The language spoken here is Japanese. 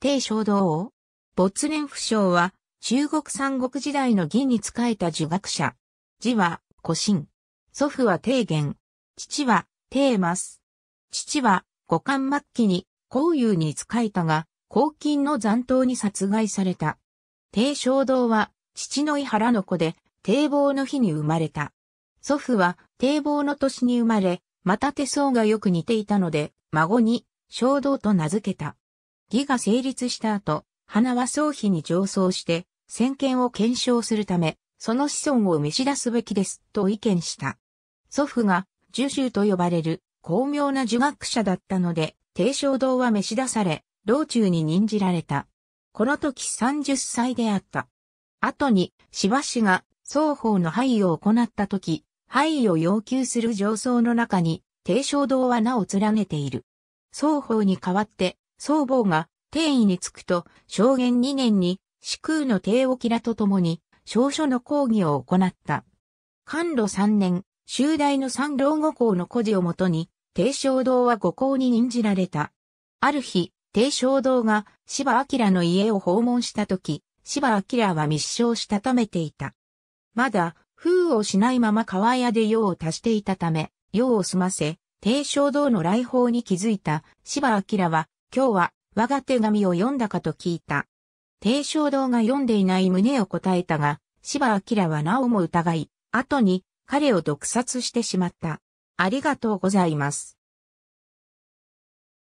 帝衝動王没蓮不詳は、中国三国時代の義に仕えた儒学者。字は、古神。祖父は帝元。父は、帝ます。父は、五冠末期に、孔羽に仕えたが、黄金の残党に殺害された。帝衝動は、父の伊原の子で、帝望の日に生まれた。祖父は、帝望の年に生まれ、また手相がよく似ていたので、孫に、衝動と名付けた。義が成立した後、花は総妃に上奏して、先見を検証するため、その子孫を召し出すべきです、と意見した。祖父が、樹州と呼ばれる、巧妙な儒学者だったので、帝正堂は召し出され、老中に任じられた。この時30歳であった。後に、芝氏が、双方の廃位を行った時、廃位を要求する上奏の中に、帝正堂は名を連ねている。双方に代わって、僧帽が定位につくと、正元2年に、四空の帝沖らと共に、少書の講義を行った。官路三年、修大の三老五校の故事をもとに、帝正堂は五校に任じられた。ある日、帝正堂が芝明の家を訪問したとき、芝明は密書をしたためていた。まだ、封をしないまま川屋で用を足していたため、用を済ませ、帝正堂の来訪に気づいた芝明は今日は我が手紙を読んだかと聞いた。低唱動が読んでいない旨を答えたが、芝明はなおも疑い、後に彼を毒殺してしまった。ありがとうございます。